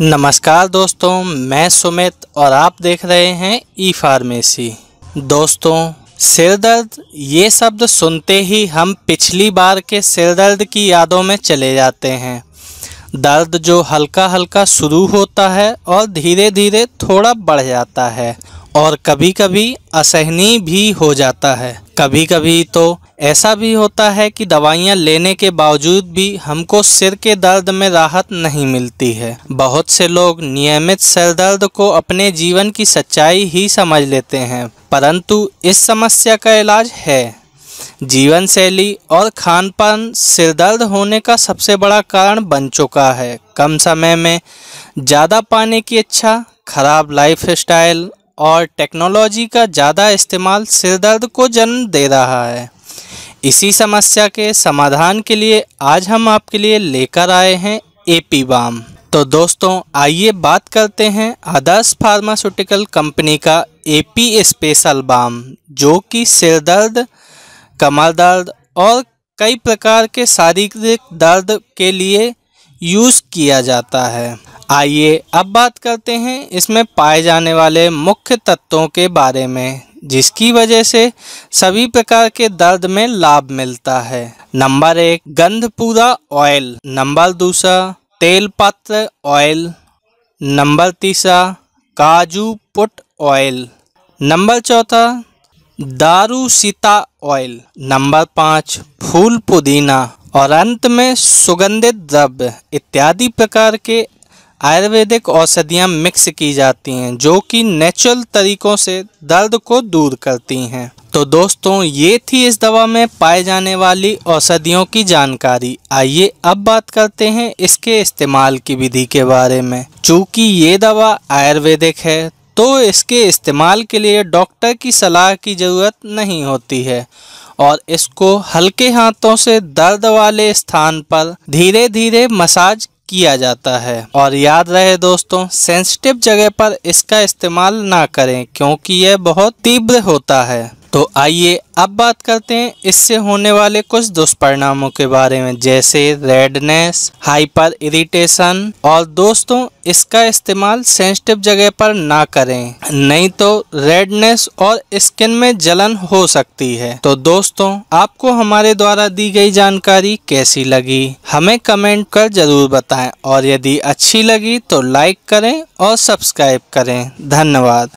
नमस्कार दोस्तों मैं सुमित और आप देख रहे हैं ई फार्मेसी दोस्तों सिर दर्द ये शब्द सुनते ही हम पिछली बार के सिर दर्द की यादों में चले जाते हैं दर्द जो हल्का हल्का शुरू होता है और धीरे धीरे थोड़ा बढ़ जाता है और कभी कभी असहनीय भी हो जाता है कभी कभी तो ऐसा भी होता है कि दवाइयाँ लेने के बावजूद भी हमको सिर के दर्द में राहत नहीं मिलती है बहुत से लोग नियमित सिर दर्द को अपने जीवन की सच्चाई ही समझ लेते हैं परंतु इस समस्या का इलाज है जीवन शैली और खान पान सिर दर्द होने का सबसे बड़ा कारण बन चुका है कम समय में ज़्यादा पाने की इच्छा खराब लाइफ और टेक्नोलॉजी का ज़्यादा इस्तेमाल सिर दर्द को जन्म दे रहा है इसी समस्या के समाधान के लिए आज हम आपके लिए लेकर आए हैं एपी बाम तो दोस्तों आइए बात करते हैं आदर्श फार्मास्यूटिकल कंपनी का एपी स्पेशल बाम जो कि सिर दर्द कमर दर्द और कई प्रकार के शारीरिक दर्द के लिए यूज़ किया जाता है आइए अब बात करते हैं इसमें पाए जाने वाले मुख्य तत्वों के बारे में जिसकी वजह से सभी प्रकार के दर्द में लाभ मिलता है नंबर एक गंधपूरा ऑयल नंबर दूसरा तेलपत्र ऑयल नंबर तीसरा काजू पुट ऑयल नंबर चौथा दारू सीता ऑयल नंबर पाँच फूल पुदीना और अंत में सुगंधित द्रव्य इत्यादि प्रकार के आयुर्वेदिक औषधियाँ मिक्स की जाती हैं जो कि नेचुरल तरीक़ों से दर्द को दूर करती हैं तो दोस्तों ये थी इस दवा में पाए जाने वाली औषधियों की जानकारी आइए अब बात करते हैं इसके इस्तेमाल की विधि के बारे में चूँकि ये दवा आयुर्वेदिक है तो इसके इस्तेमाल के लिए डॉक्टर की सलाह की ज़रूरत नहीं होती है और इसको हल्के हाथों से दर्द वाले स्थान पर धीरे धीरे मसाज किया जाता है और याद रहे दोस्तों सेंसिटिव जगह पर इसका इस्तेमाल ना करें क्योंकि यह बहुत तीव्र होता है तो आइए अब बात करते हैं इससे होने वाले कुछ दुष्परिणामों के बारे में जैसे रेडनेस हाइपर इरिटेशन और दोस्तों इसका इस्तेमाल सेंसिटिव जगह पर ना करें नहीं तो रेडनेस और स्किन में जलन हो सकती है तो दोस्तों आपको हमारे द्वारा दी गई जानकारी कैसी लगी हमें कमेंट कर जरूर बताएं और यदि अच्छी लगी तो लाइक करें और सब्सक्राइब करें धन्यवाद